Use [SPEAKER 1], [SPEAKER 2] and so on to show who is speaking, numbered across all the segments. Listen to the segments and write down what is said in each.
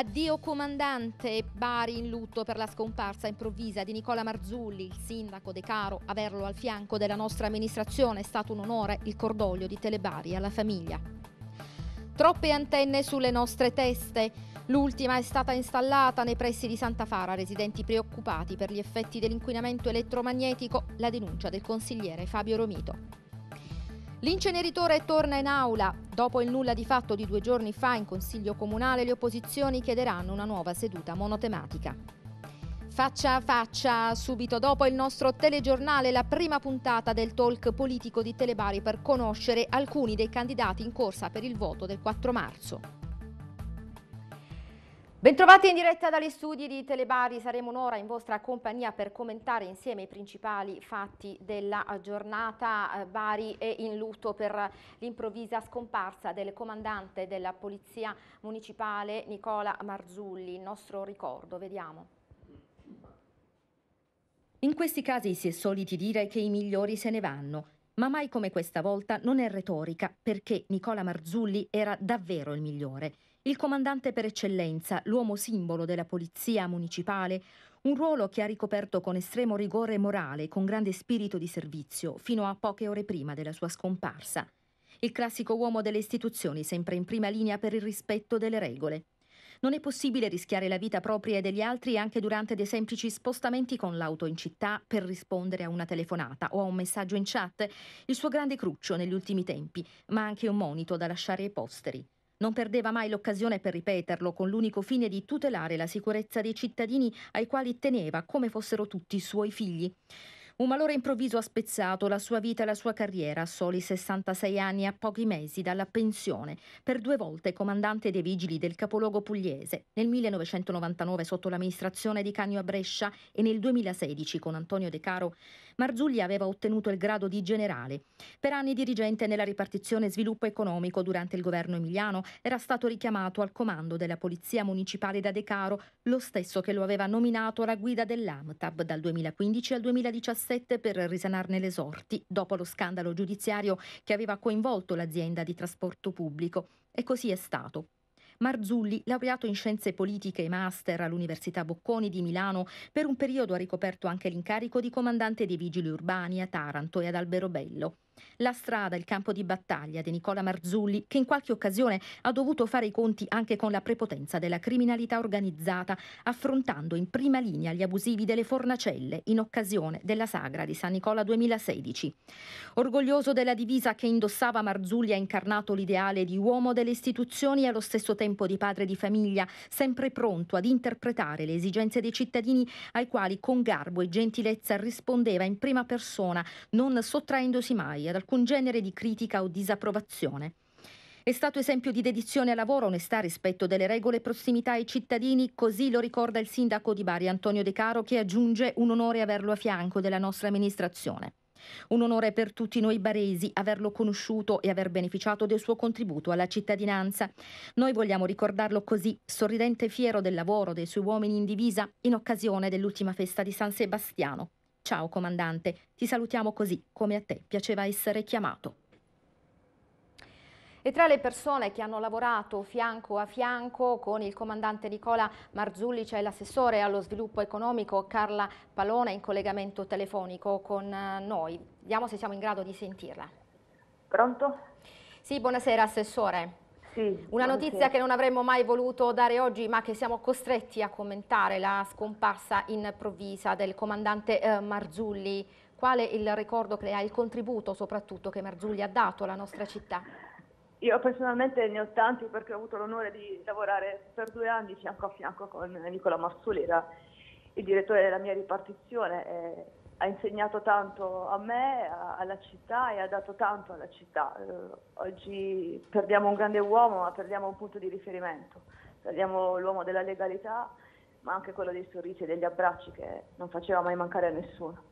[SPEAKER 1] Addio comandante, Bari in lutto per la scomparsa improvvisa di Nicola Marzulli, il sindaco De Caro, averlo al fianco della nostra amministrazione è stato un onore, il cordoglio di Telebari alla famiglia. Troppe antenne sulle nostre teste, l'ultima è stata installata nei pressi di Santa Fara, residenti preoccupati per gli effetti dell'inquinamento elettromagnetico, la denuncia del consigliere Fabio Romito. L'inceneritore torna in aula. Dopo il nulla di fatto di due giorni fa in Consiglio Comunale le opposizioni chiederanno una nuova seduta monotematica. Faccia a faccia, subito dopo il nostro telegiornale, la prima puntata del talk politico di Telebari per conoscere alcuni dei candidati in corsa per il voto del 4 marzo. Bentrovati in diretta dagli studi di Telebari, saremo un'ora in vostra compagnia per commentare insieme i principali fatti della giornata. Eh, Bari è in lutto per l'improvvisa scomparsa del comandante della Polizia Municipale Nicola Marzulli, il nostro ricordo, vediamo. In questi casi si è soliti dire che i migliori se ne vanno, ma mai come questa volta non è retorica perché Nicola Marzulli era davvero il migliore. Il comandante per eccellenza, l'uomo simbolo della polizia municipale, un ruolo che ha ricoperto con estremo rigore morale e con grande spirito di servizio fino a poche ore prima della sua scomparsa. Il classico uomo delle istituzioni, sempre in prima linea per il rispetto delle regole. Non è possibile rischiare la vita propria e degli altri anche durante dei semplici spostamenti con l'auto in città per rispondere a una telefonata o a un messaggio in chat, il suo grande cruccio negli ultimi tempi, ma anche un monito da lasciare ai posteri. Non perdeva mai l'occasione per ripeterlo, con l'unico fine di tutelare la sicurezza dei cittadini ai quali teneva come fossero tutti suoi figli. Un malore improvviso ha spezzato la sua vita e la sua carriera a soli 66 anni e a pochi mesi dalla pensione, per due volte comandante dei vigili del capoluogo pugliese, nel 1999 sotto l'amministrazione di Cagno a Brescia e nel 2016 con Antonio De Caro Marzulli aveva ottenuto il grado di generale. Per anni dirigente nella ripartizione sviluppo economico durante il governo emiliano era stato richiamato al comando della Polizia Municipale da De Caro, lo stesso che lo aveva nominato alla guida dell'AMTAB dal 2015 al 2017 per risanarne le sorti, dopo lo scandalo giudiziario che aveva coinvolto l'azienda di trasporto pubblico. E così è stato. Marzulli, laureato in scienze politiche e master all'Università Bocconi di Milano, per un periodo ha ricoperto anche l'incarico di comandante dei vigili urbani a Taranto e ad Alberobello. La strada, il campo di battaglia di Nicola Marzulli, che in qualche occasione ha dovuto fare i conti anche con la prepotenza della criminalità organizzata, affrontando in prima linea gli abusivi delle fornacelle in occasione della sagra di San Nicola 2016. Orgoglioso della divisa che indossava, Marzulli ha incarnato l'ideale di uomo delle istituzioni e allo stesso tempo di padre di famiglia, sempre pronto ad interpretare le esigenze dei cittadini ai quali con garbo e gentilezza rispondeva in prima persona, non sottraendosi mai ad alcun genere di critica o disapprovazione. È stato esempio di dedizione al lavoro, onestà, rispetto delle regole, prossimità ai cittadini, così lo ricorda il sindaco di Bari Antonio De Caro che aggiunge un onore averlo a fianco della nostra amministrazione. Un onore per tutti noi baresi averlo conosciuto e aver beneficiato del suo contributo alla cittadinanza. Noi vogliamo ricordarlo così, sorridente e fiero del lavoro dei suoi uomini in divisa, in occasione dell'ultima festa di San Sebastiano. Ciao comandante, ti salutiamo così, come a te piaceva essere chiamato. E tra le persone che hanno lavorato fianco a fianco con il comandante Nicola Marzulli c'è l'assessore allo sviluppo economico Carla Palone in collegamento telefonico con eh, noi. Vediamo se siamo in grado di sentirla. Pronto? Sì, buonasera assessore. Sì, Una notizia che non avremmo mai voluto dare oggi ma che siamo costretti a commentare, la scomparsa improvvisa del comandante eh, Marzulli. Quale il ricordo che ha, il contributo soprattutto che Marzulli ha dato alla nostra città?
[SPEAKER 2] Io personalmente ne ho tanti perché ho avuto l'onore di lavorare per due anni fianco a fianco con Nicola Marzulli, era il direttore della mia ripartizione. E ha insegnato tanto a me, a, alla città e ha dato tanto alla città. Eh, oggi perdiamo un grande uomo, ma perdiamo un punto di riferimento. Perdiamo l'uomo della legalità, ma anche quello dei sorrisi e degli abbracci che non faceva mai mancare a nessuno.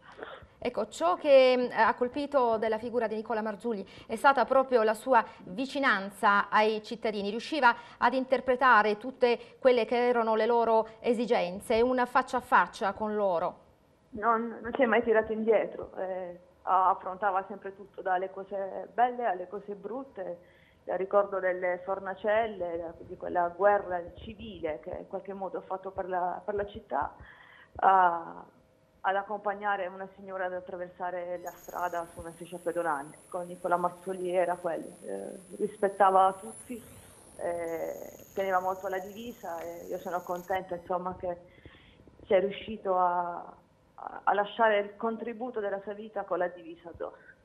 [SPEAKER 2] Ecco,
[SPEAKER 1] ciò che eh, ha colpito della figura di Nicola Marzulli è stata proprio la sua vicinanza ai cittadini, riusciva ad interpretare tutte quelle che erano le loro esigenze, una faccia a faccia con loro
[SPEAKER 2] non, non si è mai tirato indietro, eh, affrontava sempre tutto, dalle cose belle alle cose brutte. Il Ricordo delle fornacelle, di quella guerra civile che in qualche modo ha fatto per la, per la città, a, ad accompagnare una signora ad attraversare la strada su una striscia pedonale. Con Nicola Mazzoli era quello, eh, rispettava tutti, eh, teneva molto la divisa e io sono contenta insomma, che sia riuscito a, a lasciare il contributo della sua vita con la divisa addosso.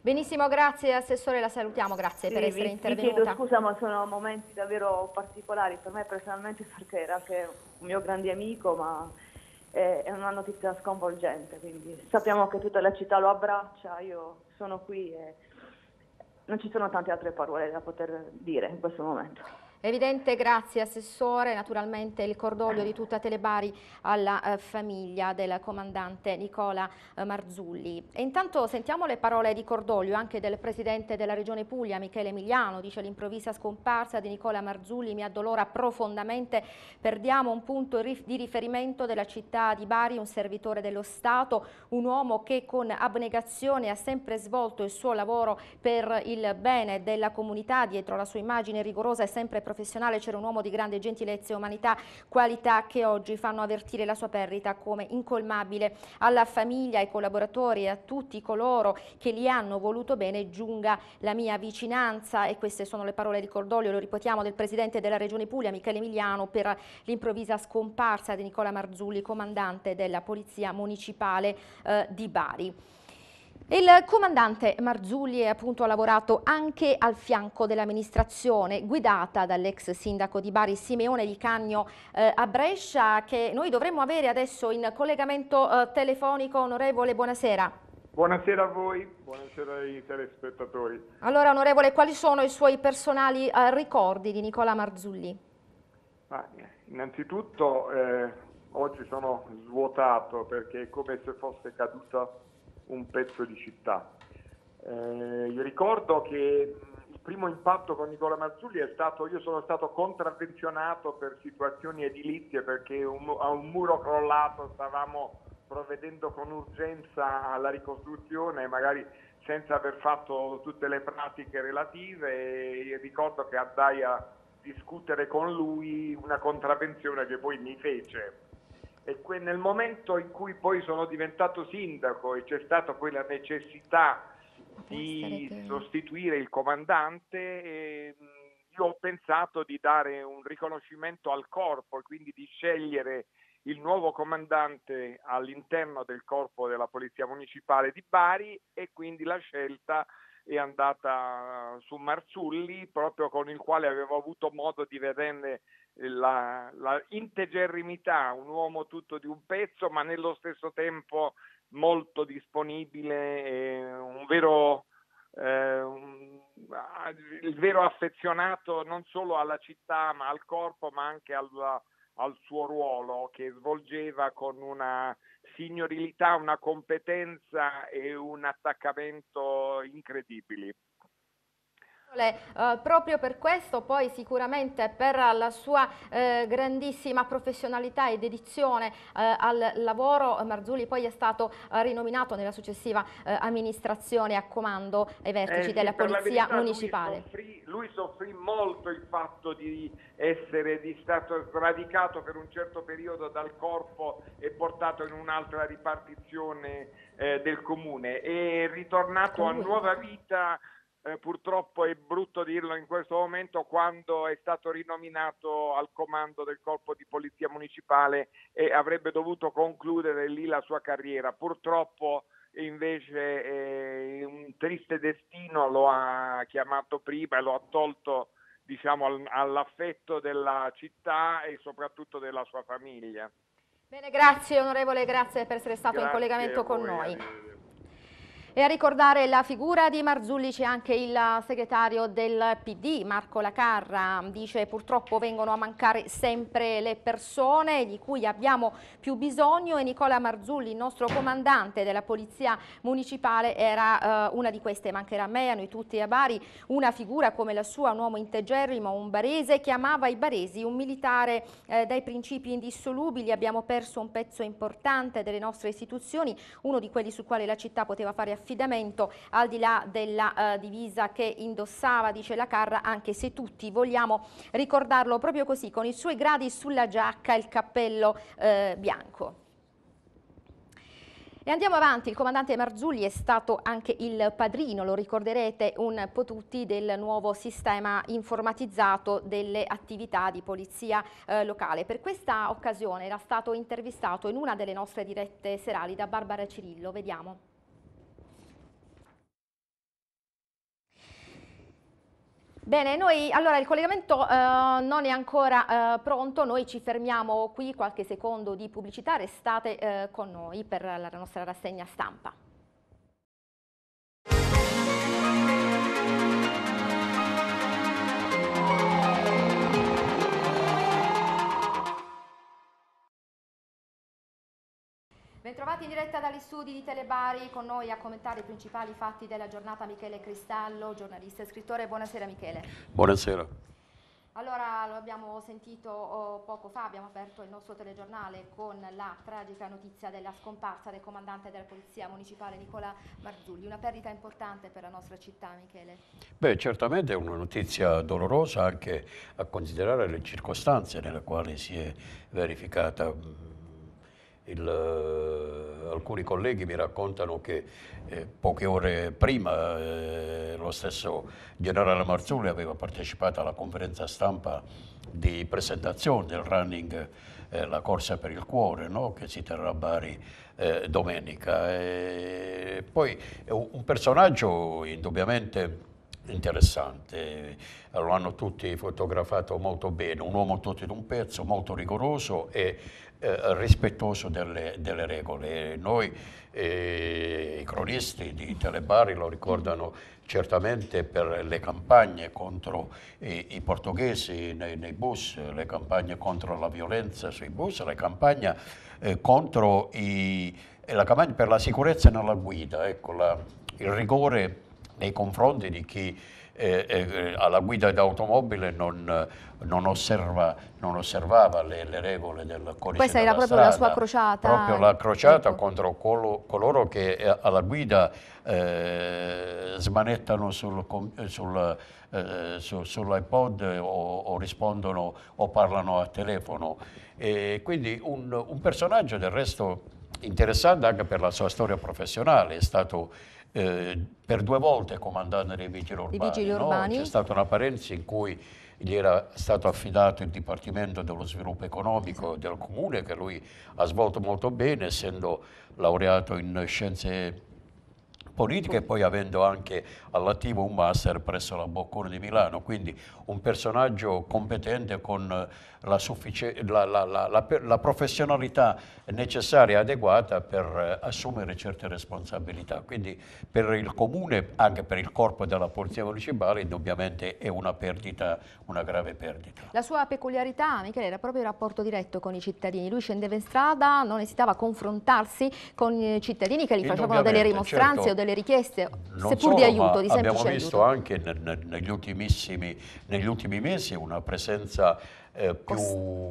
[SPEAKER 1] Benissimo, grazie Assessore, la salutiamo, grazie sì, per essere vi, intervenuta. Vi chiedo scusa ma
[SPEAKER 2] sono momenti davvero particolari per me personalmente perché era anche un mio grande amico ma è, eh, è una notizia sconvolgente, quindi sappiamo che tutta la città lo abbraccia, io sono qui e non ci sono tante altre parole da poter dire in questo momento.
[SPEAKER 1] Evidente grazie Assessore, naturalmente il cordoglio di tutta Telebari alla eh, famiglia del comandante Nicola eh, Marzulli. E intanto sentiamo le parole di cordoglio anche del Presidente della Regione Puglia, Michele Emiliano, dice l'improvvisa scomparsa di Nicola Marzulli mi addolora profondamente, perdiamo un punto di riferimento della città di Bari, un servitore dello Stato, un uomo che con abnegazione ha sempre svolto il suo lavoro per il bene della comunità, dietro la sua immagine rigorosa e sempre professionale c'era un uomo di grande gentilezza e umanità, qualità che oggi fanno avvertire la sua perdita come incolmabile. Alla famiglia, ai collaboratori e a tutti coloro che gli hanno voluto bene giunga la mia vicinanza e queste sono le parole di cordoglio, lo ripetiamo, del Presidente della Regione Puglia, Michele Emiliano, per l'improvvisa scomparsa di Nicola Marzulli, comandante della Polizia Municipale eh, di Bari. Il comandante Marzulli appunto, ha lavorato anche al fianco dell'amministrazione guidata dall'ex sindaco di Bari Simeone Di Cagno eh, a Brescia che noi dovremmo avere adesso in collegamento eh, telefonico. Onorevole, buonasera.
[SPEAKER 3] Buonasera a voi, buonasera ai telespettatori.
[SPEAKER 1] Allora onorevole, quali sono i suoi personali eh, ricordi di Nicola Marzulli?
[SPEAKER 3] Ma, eh, innanzitutto eh, oggi sono svuotato perché è come se fosse caduta un pezzo di città. Eh, io ricordo che mm, il primo impatto con Nicola Mazzulli è stato, io sono stato contravvenzionato per situazioni edilizie perché un, a un muro crollato stavamo provvedendo con urgenza alla ricostruzione, magari senza aver fatto tutte le pratiche relative e ricordo che andai a discutere con lui una contravvenzione che poi mi fece e que- nel momento in cui poi sono diventato sindaco e c'è stata poi la necessità di sostituire il comandante, eh, io ho pensato di dare un riconoscimento al corpo e quindi di scegliere il nuovo comandante all'interno del corpo della Polizia Municipale di Bari e quindi la scelta è andata su Marzulli, proprio con il quale avevo avuto modo di vederne la, la integerrimità, un uomo tutto di un pezzo, ma nello stesso tempo molto disponibile, un vero, eh, un, il vero affezionato non solo alla città, ma al corpo, ma anche alla, al suo ruolo che svolgeva con una signorilità, una competenza e un attaccamento incredibili.
[SPEAKER 1] Eh, proprio per questo poi sicuramente per la sua eh, grandissima professionalità e dedizione eh, al lavoro Marzulli poi è stato eh, rinominato nella successiva eh, amministrazione a comando ai vertici eh sì, della polizia municipale. Lui soffrì, lui
[SPEAKER 3] soffrì, molto il fatto di essere di stato sradicato per un certo periodo dal corpo e portato in un'altra ripartizione del comune e ritornato a nuova vita eh, purtroppo è brutto dirlo in questo momento, quando è stato rinominato al comando del corpo di polizia municipale e avrebbe dovuto concludere lì la sua carriera. Purtroppo invece eh, un triste destino lo ha chiamato prima e lo ha tolto diciamo, all'affetto della città e soprattutto della sua famiglia.
[SPEAKER 1] Bene, grazie onorevole, grazie per essere stato grazie in collegamento con noi. E a ricordare la figura di Marzulli c'è anche il segretario del PD, Marco Lacarra, dice purtroppo vengono a mancare sempre le persone di cui abbiamo più bisogno e Nicola Marzulli, il nostro comandante della Polizia Municipale, era eh, una di queste, mancherà a me, a noi tutti a Bari, una figura come la sua, un uomo integerrimo, un barese, che amava i baresi un militare eh, dai principi indissolubili, abbiamo perso un pezzo importante delle nostre istituzioni, uno di quelli su quale la città poteva fare affidamento affidamento al di là della eh, divisa che indossava, dice la Carra, anche se tutti vogliamo ricordarlo proprio così, con i suoi gradi sulla giacca e il cappello eh, bianco. E andiamo avanti, il comandante Marzulli è stato anche il padrino, lo ricorderete un po' tutti, del nuovo sistema informatizzato delle attività di polizia eh, locale. Per questa occasione era stato intervistato in una delle nostre dirette serali da Barbara Cirillo, vediamo. Bene, noi, allora il collegamento eh, non è ancora eh, pronto, noi ci fermiamo qui qualche secondo di pubblicità, restate eh, con noi per la nostra rassegna stampa. Bentrovati in diretta dagli studi di Telebari, con noi a commentare i principali fatti della giornata Michele Cristallo, giornalista e scrittore. Buonasera Michele. Buonasera. Allora, lo abbiamo sentito oh, poco fa, abbiamo aperto il nostro telegiornale con la tragica notizia della scomparsa del comandante della Polizia Municipale Nicola Marzulli, una perdita importante per la nostra città, Michele.
[SPEAKER 4] Beh, certamente è una notizia dolorosa anche a considerare le circostanze nelle quali si è verificata mm, il, eh, alcuni colleghi mi raccontano che eh, poche ore prima eh, lo stesso generale Marzulli aveva partecipato alla conferenza stampa di presentazione del running eh, La corsa per il cuore no? che si terrà a Bari eh, domenica. E poi è un personaggio indubbiamente interessante, eh, lo hanno tutti fotografato molto bene, un uomo tutto in un pezzo, molto rigoroso e eh, rispettoso delle, delle, regole. Noi, eh, i cronisti di Telebari, lo ricordano certamente per le campagne contro i, i portoghesi nei, nei, bus, le campagne contro la violenza sui bus, le campagne eh, contro i, la campagna per la sicurezza nella guida, ecco, la, il rigore nei confronti di chi eh, eh, alla guida d'automobile non, non, osserva, non osservava le, le, regole del codice Questa era proprio strada, la sua crociata. Proprio la crociata ecco. contro colo, coloro che eh, alla guida eh, smanettano sul, sul, eh, su, sull'iPod o, o, rispondono o parlano a telefono. E quindi un, un personaggio del resto interessante anche per la sua storia professionale, è stato eh, per due volte comandante dei vigili urbani. I vigili urbani. No? C'è stata una parentesi in cui gli era stato affidato il Dipartimento dello Sviluppo Economico del Comune, che lui ha svolto molto bene, essendo laureato in scienze politica e poi avendo anche all'attivo un master presso la Bocconi di Milano, quindi un personaggio competente con eh, la, la, la, la professionalità necessaria e adeguata per eh, assumere certe responsabilità. Quindi per il comune, anche per il corpo della Polizia Municipale, indubbiamente è una perdita, una grave perdita.
[SPEAKER 1] La sua peculiarità, Michele, era proprio il rapporto diretto con i cittadini. Lui scendeva in strada, non esitava a confrontarsi con i cittadini che gli facevano delle rimostranze certo. o delle delle richieste, non seppur solo, di aiuto, di Abbiamo visto aiuto.
[SPEAKER 4] anche ne, negli, negli ultimi mesi una presenza eh, più,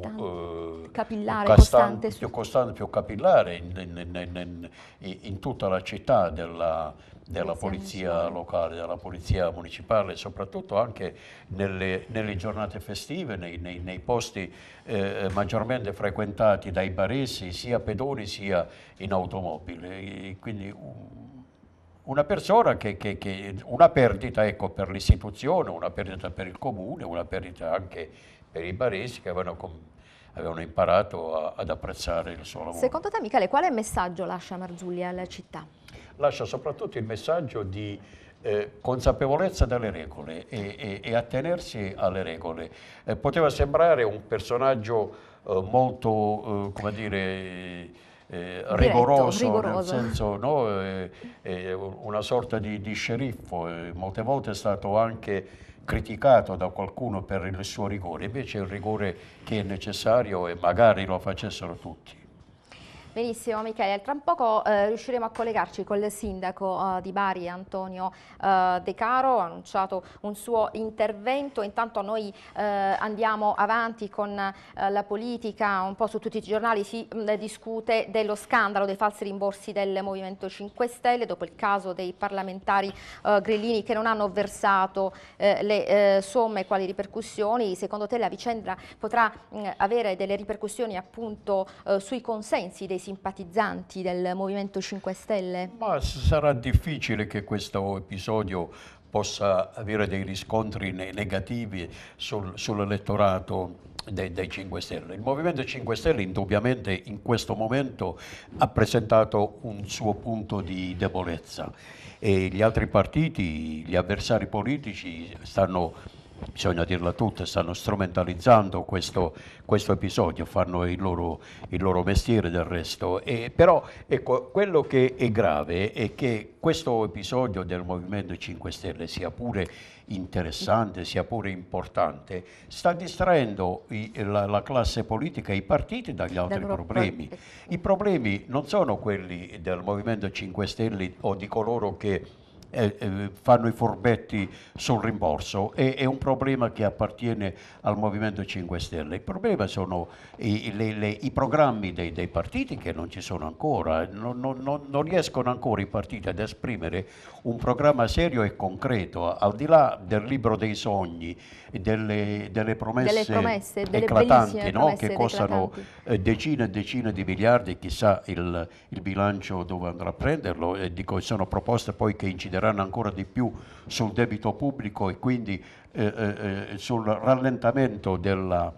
[SPEAKER 4] eh,
[SPEAKER 1] capillare, più, costante,
[SPEAKER 4] più, costante, più capillare in, in, in, in tutta la città della, della polizia locale, della polizia municipale, soprattutto anche nelle, nelle giornate festive, nei, nei, nei posti eh, eh maggiormente frequentati dai baresi, sia pedoni sia in automobile. E quindi um, una persona che, che, che una perdita ecco, per l'istituzione, una perdita per il comune, una perdita anche per i baresi che avevano, avevano imparato a, ad apprezzare il suo lavoro.
[SPEAKER 1] Secondo te Michele, quale messaggio lascia Marzulli alla città?
[SPEAKER 4] Lascia soprattutto il messaggio di eh, consapevolezza delle regole e, e, e attenersi alle regole. Eh, poteva sembrare un personaggio eh, molto, eh, come dire eh, rigoroso, rigoroso, nel senso no, eh, eh, una sorta di, di sceriffo, eh, molte volte è stato anche criticato da qualcuno per il suo rigore, invece il rigore che è necessario e magari lo facessero tutti.
[SPEAKER 1] Benissimo Michele, tra un poco eh, riusciremo a collegarci col sindaco eh, di Bari Antonio eh, De Caro, ha annunciato un suo intervento, intanto noi eh, andiamo avanti con eh, la politica, un po' su tutti i giornali si mh, mm, discute dello scandalo dei falsi rimborsi del Movimento 5 Stelle dopo il caso dei parlamentari eh, grillini che non hanno versato le somme, quali ripercussioni, secondo te la vicenda potrà mh, mm, avere delle ripercussioni appunto sui consensi dei sindaci? simpatizzanti del Movimento 5 Stelle?
[SPEAKER 4] Ma sarà difficile che questo episodio possa avere dei riscontri negativi sul, sull'elettorato dei, dei, 5 Stelle. Il Movimento 5 Stelle indubbiamente in questo momento ha presentato un suo punto di debolezza e gli altri partiti, gli avversari politici stanno bisogna dirla tutta, stanno strumentalizzando questo, questo episodio, fanno il loro, il loro, mestiere del resto. E, però ecco, quello che è grave è che questo episodio del Movimento 5 Stelle sia pure interessante, sia pure importante, sta distraendo i, la, la, classe politica, e i partiti dagli altri da problemi. I problemi non sono quelli del Movimento 5 Stelle o di coloro che eh, fanno i forbetti sul rimborso e, è un problema che appartiene al Movimento 5 Stelle. Il problema sono i, le, le, i programmi dei, dei, partiti che non ci sono ancora, non, non, non, riescono ancora i partiti ad esprimere un programma serio e concreto, al di là del libro dei sogni, delle, delle promesse, delle promesse delle eclatanti no? promesse che costano eclatanti. Eh, decine e decine di miliardi, chissà il, il bilancio dove andrà a prenderlo, e dico, sono proposte poi che incideranno scenderanno ancora di più sul debito pubblico e quindi eh, eh, eh, sul rallentamento della,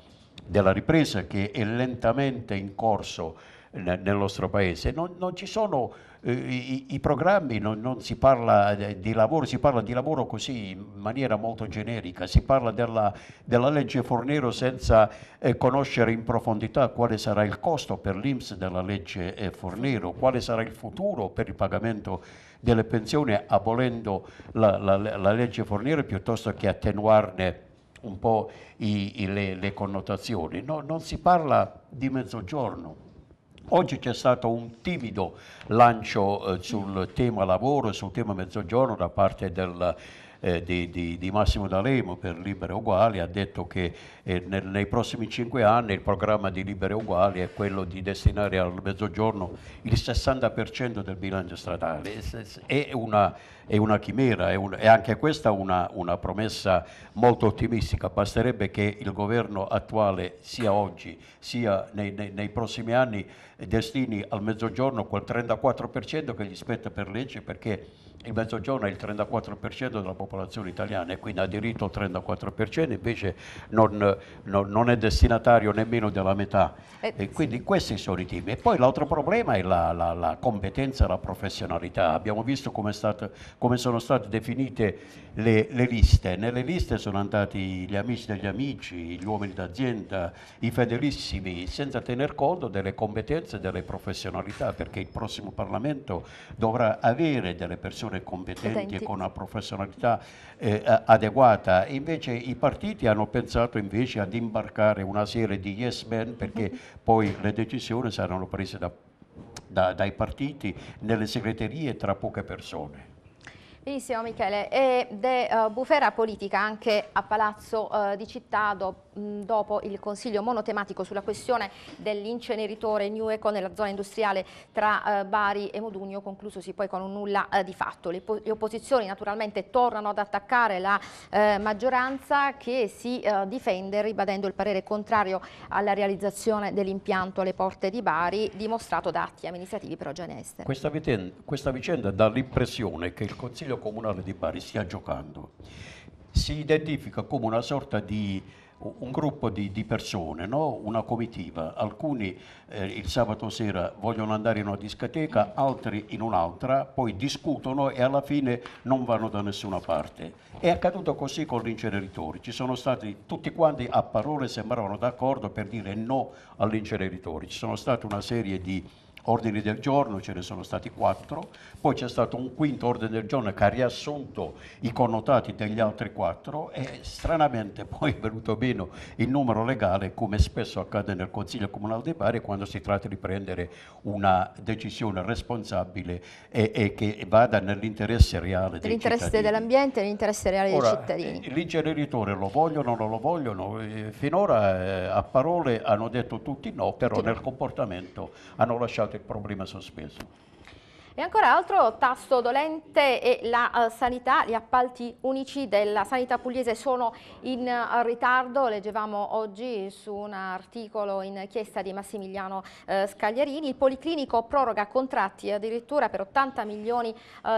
[SPEAKER 4] della, ripresa che è lentamente in corso nel, nel nostro paese. Non, non ci sono eh, i, i, programmi, non, non, si parla eh, di lavoro, si parla di lavoro così in maniera molto generica, si parla della, della legge Fornero senza eh, conoscere in profondità quale sarà il costo per l'Inps della legge eh, Fornero, quale sarà il futuro per il pagamento delle pensioni abolendo la, la, la legge Fornire piuttosto che attenuarne un po' i, i, le, le, connotazioni. No, non si parla di mezzogiorno. Oggi c'è stato un timido lancio eh, sul tema lavoro sul tema mezzogiorno da parte del, eh, di, di, di, Massimo D'Alemo per Libere Uguali ha detto che eh, nel, nei prossimi cinque anni il programma di Libere Uguali è quello di destinare al Mezzogiorno il 60% del bilancio stradale. È una, è una chimera, è, un, è, anche questa una, una promessa molto ottimistica. Basterebbe che il governo attuale, sia oggi sia nei, nei, nei prossimi anni, eh, destini al Mezzogiorno quel 34% che gli spetta per legge perché il Mezzogiorno è il 34% della popolazione italiana e quindi ha diritto al 34%, invece non, non, non è destinatario nemmeno della metà. Eh, e quindi sì. questi sono i temi. E poi l'altro problema è la, la, la competenza e la professionalità. Abbiamo visto come, stato, come sono state definite le, le, liste. Nelle liste sono andati gli amici degli amici, gli uomini d'azienda, i fedelissimi, senza tener conto delle competenze e delle professionalità, perché il prossimo Parlamento dovrà avere delle persone persone competenti e con una professionalità eh, adeguata. Invece i partiti hanno pensato invece ad imbarcare una serie di yes men perché mhm. poi le decisioni saranno prese da, da, dai partiti nelle segreterie tra poche persone.
[SPEAKER 1] Benissimo Michele, ed è uh, eh, bufera politica anche a Palazzo uh, di Città do, mh, dopo il consiglio monotematico sulla questione dell'inceneritore New Eco nella zona industriale tra uh, Bari e Modugno, conclusosi poi con un nulla di fatto. Le, le, opposizioni naturalmente tornano ad attaccare la maggioranza che si difende ribadendo il parere contrario alla realizzazione dell'impianto alle porte di Bari dimostrato da atti amministrativi però già in essere.
[SPEAKER 4] Questa questa vicenda dà l'impressione che il Consiglio Consiglio Comunale di Bari stia giocando. Si identifica come una sorta di un gruppo di, di persone, no? una comitiva. Alcuni eh, il sabato sera vogliono andare in una discoteca, altri in un'altra, poi discutono e alla fine non vanno da nessuna parte. È accaduto così con gli inceneritori. Ci sono stati tutti quanti a parole sembravano d'accordo per dire no all'inceneritore. Ci sono state una serie di ordini del giorno, ce ne sono stati quattro, poi c'è stato un quinto ordine del giorno che ha riassunto i connotati degli altri quattro e stranamente poi è venuto meno il numero legale come spesso accade nel Consiglio Comunale dei Pari quando si tratta di prendere una decisione responsabile e, e che vada nell'interesse reale dei L'interesse
[SPEAKER 1] dell'ambiente e nell'interesse reale Ora, dei cittadini.
[SPEAKER 4] Gli eh, inceneritore lo vogliono o non lo vogliono? Eh, finora eh, a parole hanno detto tutti no, però sì. nel comportamento hanno lasciato problema sospeso.
[SPEAKER 1] E ancora altro tasto dolente è la uh, sanità, gli appalti unici della sanità pugliese sono in uh, ritardo, leggevamo oggi su un articolo in chiesta di Massimiliano uh, eh, Scagliarini, il Policlinico proroga contratti addirittura per 80 milioni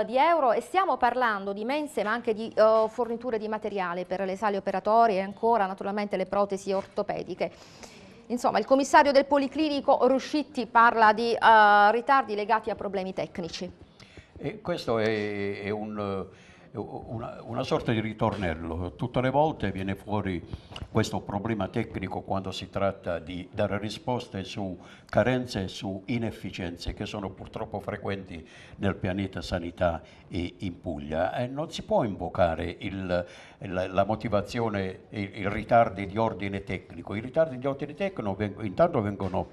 [SPEAKER 1] di euro e stiamo parlando di mense ma anche di forniture di materiale per le sale operatorie e ancora naturalmente le protesi ortopediche. Insomma, il commissario del Policlinico Ruscitti parla di uh, ritardi legati a problemi tecnici.
[SPEAKER 4] E questo è, è un eh, eh, una, una, sorta di ritornello. Tutte le volte viene fuori questo problema tecnico quando si tratta di dare risposte su carenze e su inefficienze che sono purtroppo frequenti nel pianeta sanità e in Puglia. E eh, non si può invocare il, la, la, motivazione, i ritardi di ordine tecnico. I ritardi di ordine tecnico veng- intanto vengono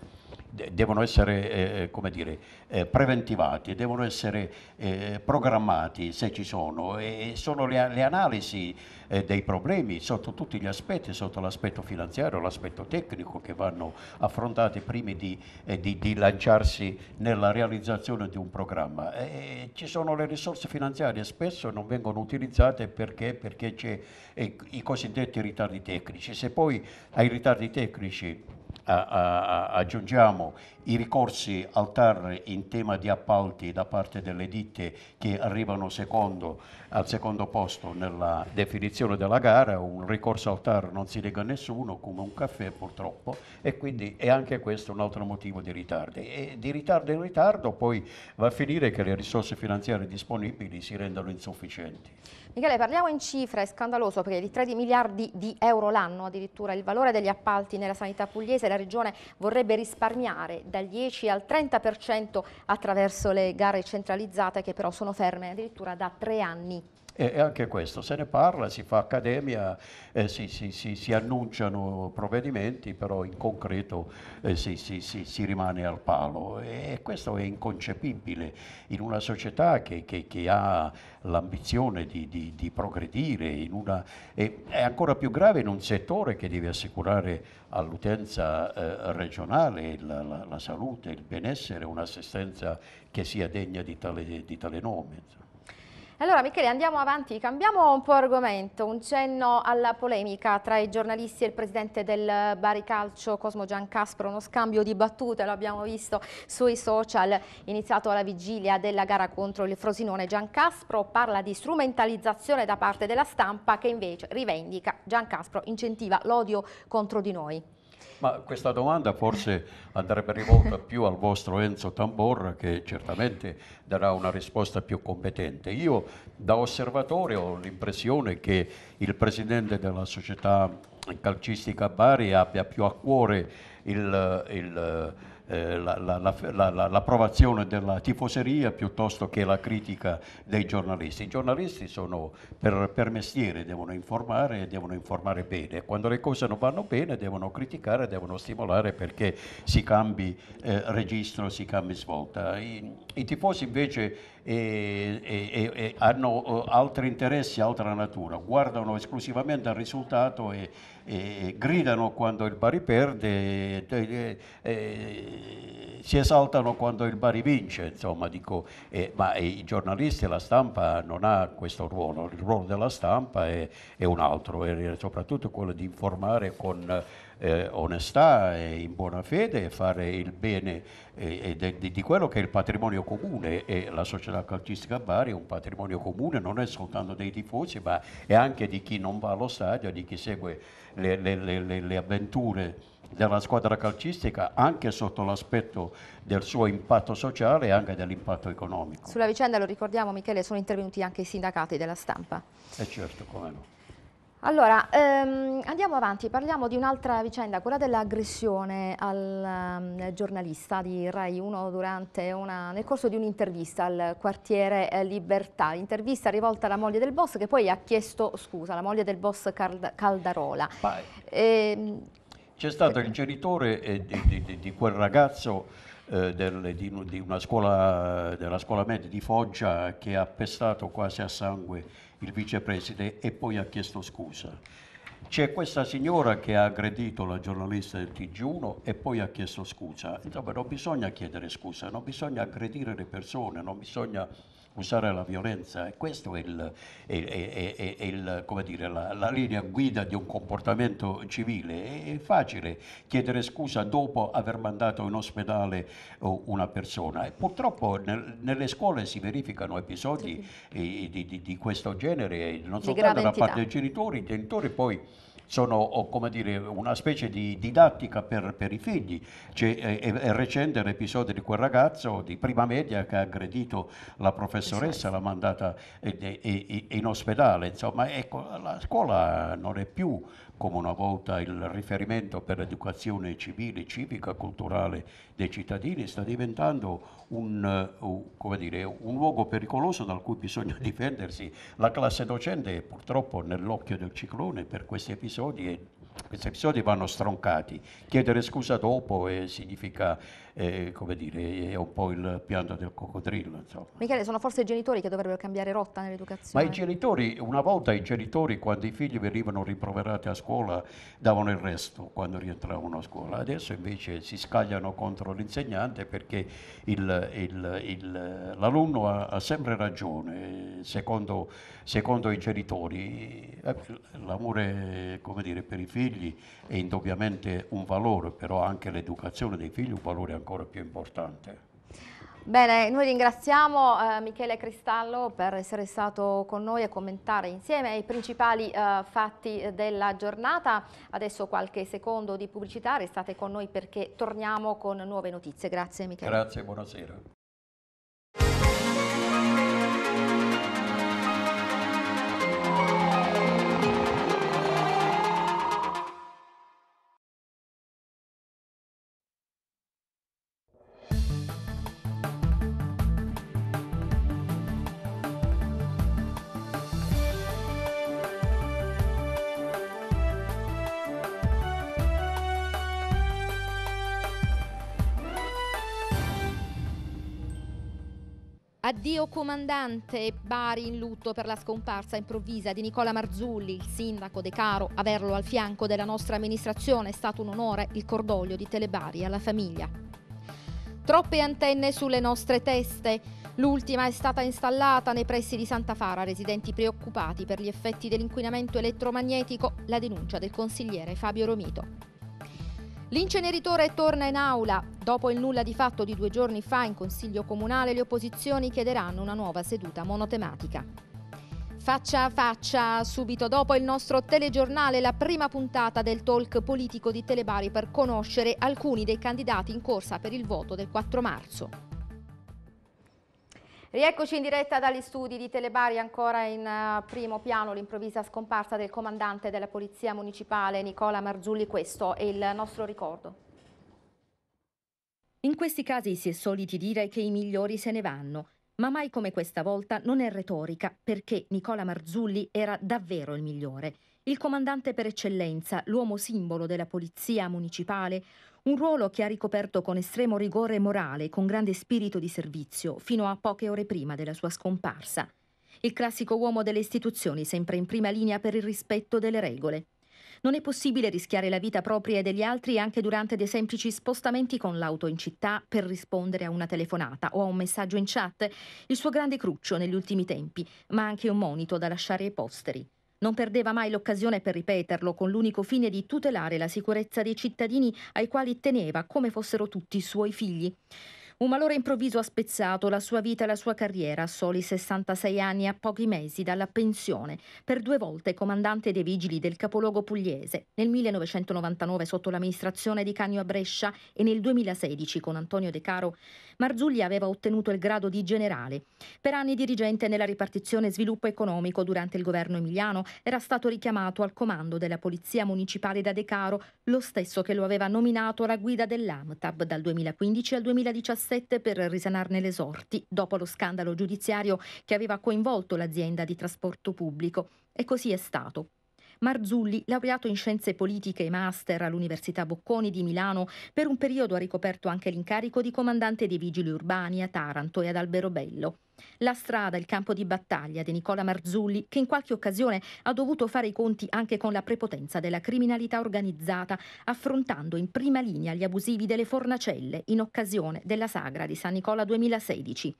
[SPEAKER 4] devono essere eh, eh dire, eh, preventivati, devono essere eh, programmati se ci sono e, sono le, le analisi eh, dei problemi sotto tutti gli aspetti, sotto l'aspetto finanziario, l'aspetto tecnico che vanno affrontati prima di, eh, di, di lanciarsi nella realizzazione di un programma. E ci sono le risorse finanziarie, spesso non vengono utilizzate perché, perché c'è i cosiddetti ritardi tecnici. Se poi ai ritardi tecnici eh, eh, eh, aggiungiamo i ricorsi al TAR in tema di appalti da parte delle ditte che arrivano secondo, al secondo posto nella definizione della gara, un ricorso al TAR non si lega a nessuno come un caffè purtroppo e quindi è anche questo un altro motivo di ritardo. E di ritardo in ritardo poi va a finire che le risorse finanziarie disponibili si rendano insufficienti.
[SPEAKER 1] Michele, parliamo in cifra, è scandaloso perché di 3 miliardi di euro l'anno addirittura il valore degli appalti nella sanità pugliese, la regione vorrebbe risparmiare dal 10 al 30% attraverso le gare centralizzate che però sono ferme addirittura da tre anni.
[SPEAKER 4] E, anche questo se ne parla, si fa accademia, eh, si, si, si, si, annunciano provvedimenti, però in concreto eh, si, rimane al palo. E questo è inconcepibile in una società che, che, che ha l'ambizione di, di, di progredire, una, è, è ancora più grave in un settore che deve assicurare all'utenza eh, regionale la, la, la, salute, il benessere, un'assistenza che sia degna di tale, di tale nome.
[SPEAKER 1] Allora Michele andiamo avanti, cambiamo un po' argomento, un cenno alla polemica tra i giornalisti e il presidente del Bari Calcio Cosmo Giancaspro, uno scambio di battute, lo abbiamo visto sui social, iniziato alla vigilia della gara contro il Frosinone. Giancaspro parla di strumentalizzazione da parte della stampa che invece rivendica, Giancaspro incentiva l'odio contro di noi.
[SPEAKER 4] Ma questa domanda forse andrebbe rivolta più al vostro Enzo Tamborra che certamente darà una risposta più competente. Io da osservatore ho l'impressione che il presidente della società calcistica Bari abbia più a cuore il, il eh, l'approvazione della tifoseria piuttosto che la critica dei giornalisti. I giornalisti sono per, per mestiere, devono informare e devono informare bene. Quando le cose non vanno bene devono criticare, devono stimolare perché si cambi eh, registro, si cambi svolta. I, i tifosi invece e, e, e hanno eh, altri interessi, altra natura, guardano esclusivamente al risultato e, e gridano quando il Bari perde, si esaltano quando il Bari vince, insomma, dico, ma i giornalisti e la stampa non ha questo ruolo, il ruolo della stampa è, è un altro, è soprattutto quello di informare con eh, onestà e in buona fede e fare il bene eh, de, de, di quello che è il patrimonio comune e la società calcistica Bari è un patrimonio comune non è soltanto dei tifosi ma è anche di chi non va allo stadio, di chi segue le, le, le, le avventure della squadra calcistica anche sotto l'aspetto del suo impatto sociale e anche dell'impatto economico.
[SPEAKER 1] Sulla vicenda, lo ricordiamo Michele, sono intervenuti anche i sindacati della stampa.
[SPEAKER 4] E eh, certo, come no.
[SPEAKER 1] Allora, ehm, andiamo avanti, parliamo di un'altra vicenda, quella dell'aggressione al um, giornalista di Rai 1 durante una, nel corso di un'intervista al quartiere eh, Libertà, intervista rivolta alla moglie del boss che poi ha chiesto scusa, la moglie del boss Cald Caldarola. Ehm,
[SPEAKER 4] C'è stato il genitore eh, di, di, di quel ragazzo eh, del, di, di, una scuola, della scuola media di Foggia che ha pestato quasi a sangue il vicepresidente e poi ha chiesto scusa. C'è questa signora che ha aggredito la giornalista del TG1 e poi ha chiesto scusa. Insomma, non bisogna chiedere scusa, non bisogna aggredire le persone, non bisogna usare la violenza e questa è, il, è, è, è il, dire, la, la, linea guida di un comportamento civile. È, facile chiedere scusa dopo aver mandato in ospedale oh, una persona e purtroppo nel, nelle scuole si verificano episodi sì. Eh, di, di, di, questo genere, non soltanto da parte dei genitori, i genitori poi sono come dire, una specie di didattica per, per i figli. È, eh, è, è, recente l'episodio di quel ragazzo di prima media che ha aggredito la professoressa, esatto. l'ha mandata eh, in ospedale. Insomma, ecco, la scuola non è più come una volta il riferimento per l'educazione civile, civica, culturale dei cittadini, sta diventando un, uh, dire, un, luogo pericoloso dal cui bisogna difendersi. La classe docente è purtroppo nell'occhio del ciclone per questi episodi e questi episodi vanno stroncati. Chiedere scusa dopo significa eh, come dire, è un po' il pianto del coccodrillo. Insomma.
[SPEAKER 1] Michele, sono forse i genitori che dovrebbero cambiare rotta nell'educazione? Ma i
[SPEAKER 4] genitori, una volta i genitori quando i figli venivano riproverati a scuola davano il resto quando rientravano a scuola, adesso invece si scagliano contro l'insegnante perché l'alunno ha, ha, sempre ragione, secondo, secondo i genitori. Eh, l'amore dire, per i figli è indubbiamente un valore, però anche l'educazione dei figli è un valore ancora ancora più importante.
[SPEAKER 1] Bene, noi ringraziamo eh, Michele Cristallo per essere stato con noi a commentare insieme i principali eh, fatti della giornata. Adesso qualche secondo di pubblicità, restate con noi perché torniamo con nuove notizie. Grazie Michele.
[SPEAKER 4] Grazie, buonasera.
[SPEAKER 1] Addio comandante, Bari in lutto per la scomparsa improvvisa di Nicola Marzulli, il sindaco De Caro, averlo al fianco della nostra amministrazione è stato un onore, il cordoglio di Telebari alla famiglia. Troppe antenne sulle nostre teste, l'ultima è stata installata nei pressi di Santa Fara, residenti preoccupati per gli effetti dell'inquinamento elettromagnetico, la denuncia del consigliere Fabio Romito. L'inceneritore torna in aula. Dopo il nulla di fatto di due giorni fa in Consiglio Comunale le opposizioni chiederanno una nuova seduta monotematica. Faccia a faccia, subito dopo il nostro telegiornale, la prima puntata del talk politico di Telebari per conoscere alcuni dei candidati in corsa per il voto del 4 marzo. Rieccoci in diretta dagli studi di Telebari, ancora in eh, primo piano l'improvvisa scomparsa del comandante della Polizia Municipale Nicola Marzulli, questo è il nostro ricordo. In questi casi si è soliti dire che i migliori se ne vanno, ma mai come questa volta non è retorica perché Nicola Marzulli era davvero il migliore. Il comandante per eccellenza, l'uomo simbolo della Polizia Municipale, un ruolo che ha ricoperto con estremo rigore morale e con grande spirito di servizio fino a poche ore prima della sua scomparsa. Il classico uomo delle istituzioni, sempre in prima linea per il rispetto delle regole. Non è possibile rischiare la vita propria e degli altri anche durante dei semplici spostamenti con l'auto in città per rispondere a una telefonata o a un messaggio in chat, il suo grande cruccio negli ultimi tempi, ma anche un monito da lasciare ai posteri. Non perdeva mai l'occasione per ripeterlo, con l'unico fine di tutelare la sicurezza dei cittadini ai quali teneva come fossero tutti suoi figli. Un malore improvviso ha spezzato la sua vita e la sua carriera a soli 66 anni a pochi mesi dalla pensione, per due volte comandante dei vigili del capoluogo pugliese, nel 1999 sotto l'amministrazione di Cagno a Brescia e nel 2016 con Antonio De Caro, Marzulli aveva ottenuto il grado di generale. Per anni dirigente nella ripartizione sviluppo economico durante il governo emiliano, era stato richiamato al comando della Polizia Municipale da De Caro, lo stesso che lo aveva nominato alla guida dell'AMTAB dal 2015 al 2017 2017 per risanarne le sorti, dopo lo scandalo giudiziario che aveva coinvolto l'azienda di trasporto pubblico. E così è stato. Marzulli, laureato in scienze politiche e master all'Università Bocconi di Milano, per un periodo ha ricoperto anche l'incarico di comandante dei vigili urbani a Taranto e ad Alberobello. La strada, il campo di battaglia di Nicola Marzulli, che in qualche occasione ha dovuto fare i conti anche con la prepotenza della criminalità organizzata, affrontando in prima linea gli abusivi delle fornacelle in occasione della sagra di San Nicola 2016.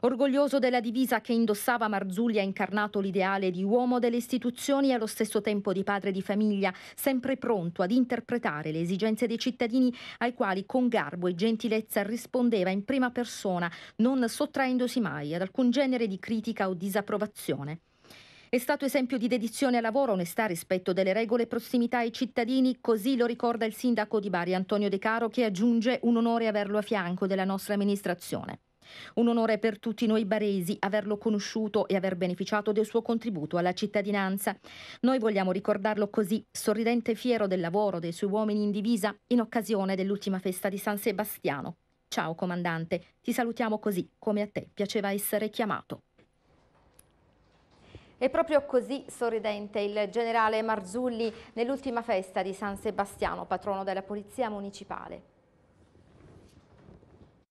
[SPEAKER 1] Orgoglioso della divisa che indossava Marzulli ha incarnato l'ideale di uomo delle istituzioni e allo stesso tempo di padre di famiglia, sempre pronto ad interpretare le esigenze dei cittadini ai quali con garbo e gentilezza rispondeva in prima persona, non sottraendosi mai ad alcun genere di critica o disapprovazione. È stato esempio di dedizione al lavoro, onestà, rispetto delle regole e prossimità ai cittadini, così lo ricorda il sindaco di Bari Antonio De Caro che aggiunge un onore averlo a fianco della nostra amministrazione. Un onore per tutti noi baresi averlo conosciuto e aver beneficiato del suo contributo alla cittadinanza. Noi vogliamo ricordarlo così, sorridente e fiero del lavoro dei suoi uomini in divisa, in occasione dell'ultima festa di San Sebastiano. Ciao comandante, ti salutiamo così, come a te piaceva essere chiamato. E proprio così sorridente il generale Marzulli nell'ultima festa di San Sebastiano, patrono della Polizia Municipale.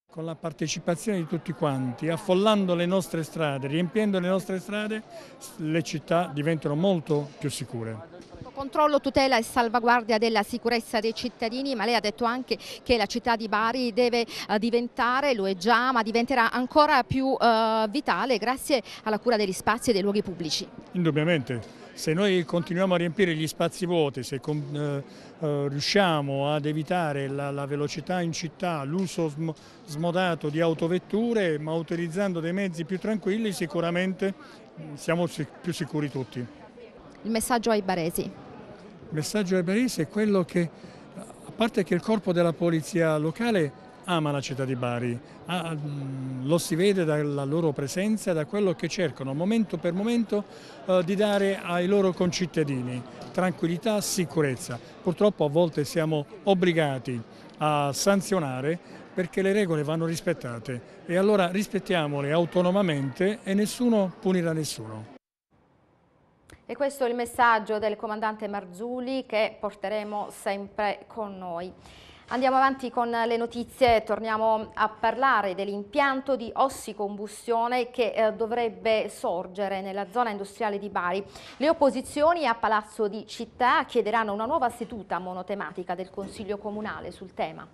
[SPEAKER 5] Con la partecipazione di tutti quanti, affollando le nostre strade, riempiendo le nostre strade, le città diventano molto più sicure.
[SPEAKER 1] Controllo, tutela e salvaguardia della sicurezza dei cittadini, ma lei ha detto anche che la città di Bari deve eh, diventare, lo è già, ma diventerà ancora più eh, vitale grazie alla cura degli spazi e dei luoghi pubblici.
[SPEAKER 5] Indubbiamente. Se noi continuiamo a riempire gli spazi vuoti, se eh, eh, riusciamo ad evitare la, la velocità in città, l'uso sm smodato di autovetture, ma utilizzando dei mezzi più tranquilli, sicuramente mm, siamo più sicuri tutti
[SPEAKER 1] il messaggio ai baresi.
[SPEAKER 5] Il messaggio del Barese è quello che, a parte che il corpo della polizia locale ama la città di Bari, lo si vede dalla loro presenza, da quello che cercano momento per momento eh, di dare ai loro concittadini, tranquillità, sicurezza. Purtroppo a volte siamo obbligati a sanzionare perché le regole vanno rispettate e allora rispettiamole autonomamente e nessuno punirà nessuno.
[SPEAKER 1] E questo è il messaggio del comandante Marzuli che porteremo sempre con noi. Andiamo avanti con le notizie, torniamo a parlare dell'impianto di ossicombustione che eh, dovrebbe sorgere nella zona industriale di Bari. Le opposizioni a Palazzo di Città chiederanno una nuova seduta monotematica del Consiglio Comunale sul tema.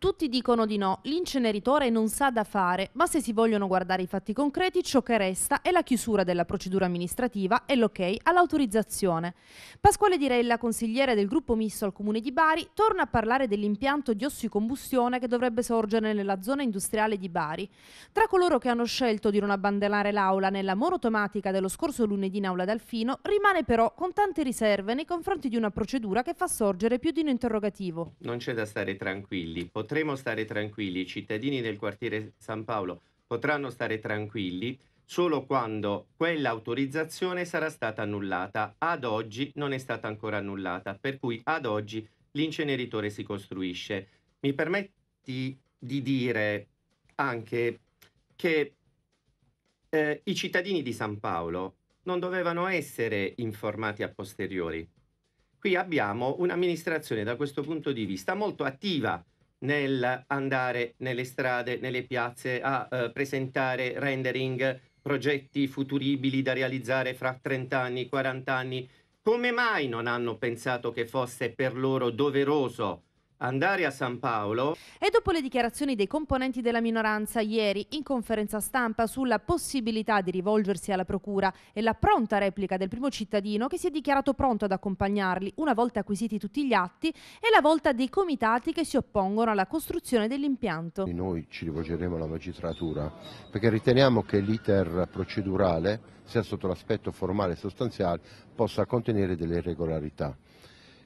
[SPEAKER 6] Tutti dicono di no, l'inceneritore non sa da fare, ma se si vogliono guardare i fatti concreti, ciò che resta è la chiusura della procedura amministrativa e l'ok all'autorizzazione. Pasquale Dirella, consigliere del gruppo misto al comune di Bari, torna a parlare dell'impianto di ossicombustione che dovrebbe sorgere nella zona industriale di Bari. Tra coloro che hanno scelto di non abbandonare l'aula nella monotomatica dello scorso lunedì in aula d'Alfino, rimane però con tante riserve nei confronti di una procedura che fa sorgere più di un interrogativo.
[SPEAKER 7] Non c'è da stare tranquilli, Pot potremo stare tranquilli, i cittadini del quartiere San Paolo potranno stare tranquilli solo quando quell'autorizzazione sarà stata annullata. Ad oggi non è stata ancora annullata, per cui ad oggi l'inceneritore si costruisce. Mi permetti di dire anche che eh, i cittadini di San Paolo non dovevano essere informati a posteriori. Qui abbiamo un'amministrazione da questo punto di vista molto attiva nel andare nelle strade, nelle piazze a eh, presentare rendering, progetti futuribili da realizzare fra 30 anni, 40 anni. Come mai non hanno pensato che fosse per loro doveroso andare a San Paolo.
[SPEAKER 6] E dopo le dichiarazioni dei componenti della minoranza ieri in conferenza stampa sulla possibilità di rivolgersi alla Procura e la pronta replica del primo cittadino che si è dichiarato pronto ad accompagnarli una volta acquisiti tutti gli atti e la volta dei comitati che si oppongono alla costruzione dell'impianto.
[SPEAKER 4] Noi ci rivolgeremo alla magistratura perché riteniamo che l'iter procedurale sia sotto l'aspetto formale e sostanziale possa contenere delle irregolarità.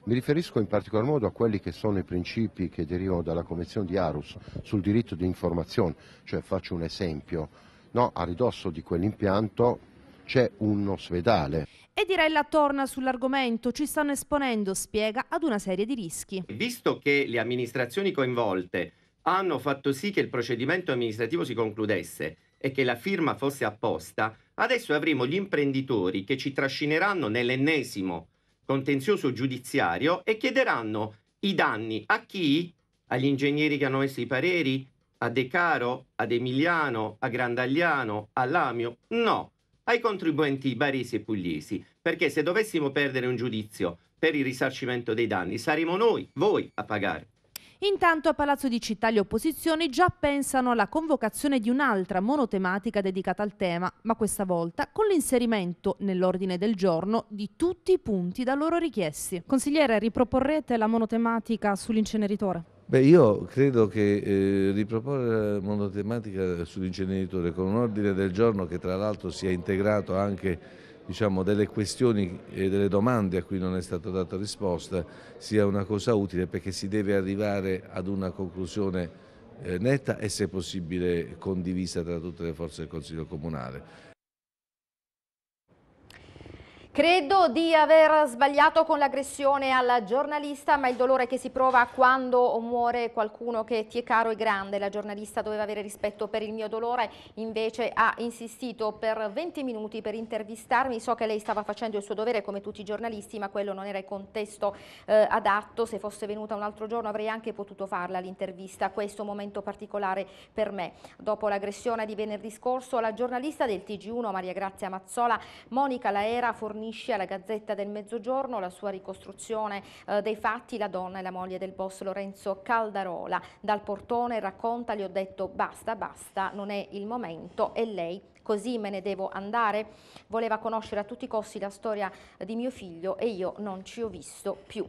[SPEAKER 4] Mi riferisco in particolar modo a quelli che sono i principi che derivano dalla Convenzione di Arus sul diritto di informazione, cioè faccio un esempio, no, a ridosso
[SPEAKER 7] di quell'impianto c'è un ospedale.
[SPEAKER 6] E Dirella torna sull'argomento, ci stanno esponendo, spiega, ad una serie di rischi.
[SPEAKER 7] Visto che le amministrazioni coinvolte hanno fatto sì che il procedimento amministrativo si concludesse e che la firma fosse apposta, adesso avremo gli imprenditori che ci trascineranno nell'ennesimo contenzioso giudiziario e chiederanno i danni a chi? Agli ingegneri che hanno messo i pareri? A De Caro? Ad Emiliano? A Grandagliano? A Lamio? No, ai contribuenti baresi e pugliesi, perché se dovessimo perdere un giudizio per il risarcimento dei danni saremo noi, voi, a pagare.
[SPEAKER 6] Intanto a Palazzo di Città le opposizioni già pensano alla convocazione di un'altra monotematica dedicata al tema, ma questa volta con l'inserimento nell'ordine del giorno di tutti i punti da loro richiesti. Consigliere, riproporrete la monotematica sull'inceneritore?
[SPEAKER 8] Beh, io credo che eh, riproporre la monotematica sull'inceneritore con un ordine del giorno che tra l'altro sia integrato anche diciamo, delle questioni e delle domande a cui non è stata data risposta sia una cosa utile perché si deve arrivare ad una conclusione eh, netta e se possibile condivisa tra tutte le forze del Consiglio Comunale.
[SPEAKER 1] Credo di aver sbagliato con l'aggressione alla giornalista, ma il dolore che si prova quando muore qualcuno che ti è caro è grande. La giornalista doveva avere rispetto per il mio dolore, invece ha insistito per 20 minuti per intervistarmi. So che lei stava facendo il suo dovere come tutti i giornalisti, ma quello non era il contesto eh, adatto. Se fosse venuta un altro giorno avrei anche potuto farla l'intervista. Questo momento particolare per me. Dopo l'aggressione di venerdì scorso, la giornalista del TG1 Maria Grazia Mazzola, Monica Laera, fornì fornisce alla Gazzetta del Mezzogiorno la sua ricostruzione eh, dei fatti, la donna e la moglie del boss Lorenzo Caldarola. Dal portone racconta, gli ho detto basta, basta, non è il momento e lei così me ne devo andare? Voleva conoscere a tutti i costi la storia di mio figlio e io non ci ho visto più.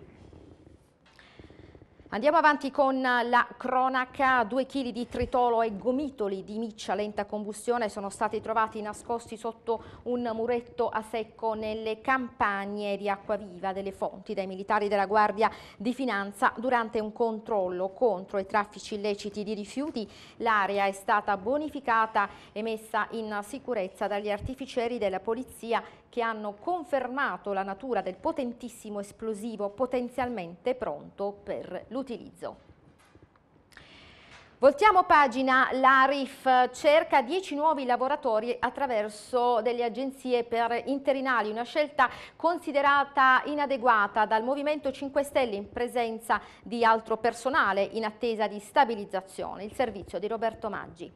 [SPEAKER 1] Andiamo avanti con la cronaca, Due chili di tritolo e gomitoli di miccia lenta combustione sono stati trovati nascosti sotto un muretto a secco nelle campagne di acquaviva delle fonti dai militari della Guardia di Finanza durante un controllo contro i traffici illeciti di rifiuti. L'area è stata bonificata e messa in sicurezza dagli artificieri della polizia che hanno confermato la natura del potentissimo esplosivo potenzialmente pronto per l'utilizzo. Voltiamo pagina, l'Arif cerca 10 nuovi lavoratori attraverso delle agenzie per interinali, una scelta considerata inadeguata dal Movimento 5 Stelle in presenza di altro personale in attesa di stabilizzazione. Il servizio di Roberto Maggi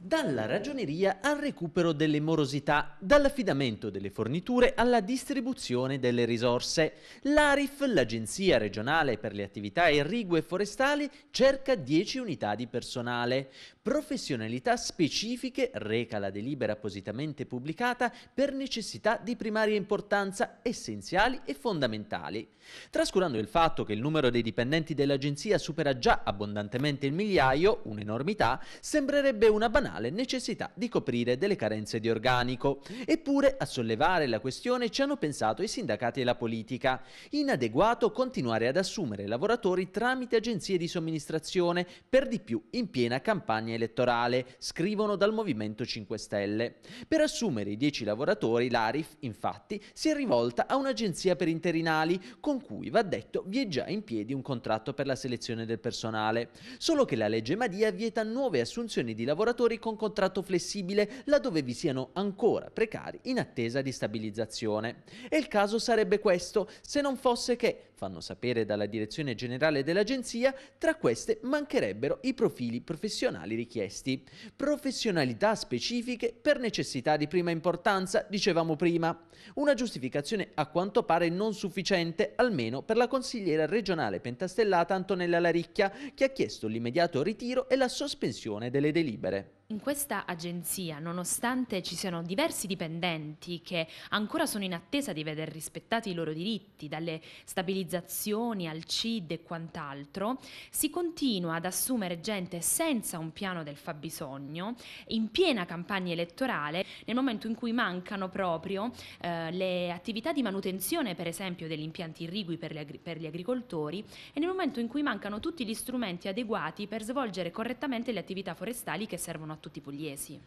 [SPEAKER 8] dalla ragioneria al recupero delle morosità, dall'affidamento delle forniture alla distribuzione delle risorse. L'ARIF, l'Agenzia regionale per le attività irrigue e forestali, cerca 10 unità di personale. Professionalità specifiche reca la delibera appositamente pubblicata per necessità di primaria importanza, essenziali e fondamentali. Trascurando il fatto che il numero dei dipendenti dell'Agenzia supera già abbondantemente il migliaio, un'enormità, sembrerebbe una banale banale necessità di coprire delle carenze di organico. Eppure a sollevare la questione ci hanno pensato i sindacati e la politica. Inadeguato continuare ad assumere lavoratori tramite agenzie di somministrazione, per di più in piena campagna elettorale, scrivono dal Movimento 5 Stelle. Per assumere i 10 lavoratori, l'Arif, infatti, si è rivolta a un'agenzia per interinali, con cui, va detto, vi è già in piedi un contratto per la selezione del personale. Solo che la legge Madia vieta nuove assunzioni di lavoratori con contratto flessibile laddove vi siano ancora precari in attesa di stabilizzazione. E il caso sarebbe questo se non fosse che fanno sapere dalla direzione generale dell'agenzia, tra queste mancherebbero i profili professionali richiesti. Professionalità specifiche per necessità di prima importanza, dicevamo prima. Una giustificazione a quanto pare non sufficiente, almeno per la consigliera regionale pentastellata Antonella Laricchia, che ha chiesto l'immediato ritiro e la sospensione delle delibere.
[SPEAKER 9] In questa agenzia, nonostante ci siano diversi dipendenti che ancora sono in attesa di veder rispettati i loro diritti, dalle stabilizzazioni organizzazioni, al CID e quant'altro, si continua ad assumere gente senza un piano del fabbisogno, in piena campagna elettorale, nel momento in cui mancano proprio eh, le attività di manutenzione, per esempio, degli impianti irrigui per, agri- per gli agricoltori e nel momento in cui mancano tutti gli strumenti adeguati per svolgere correttamente le attività forestali che servono a tutti i pugliesi.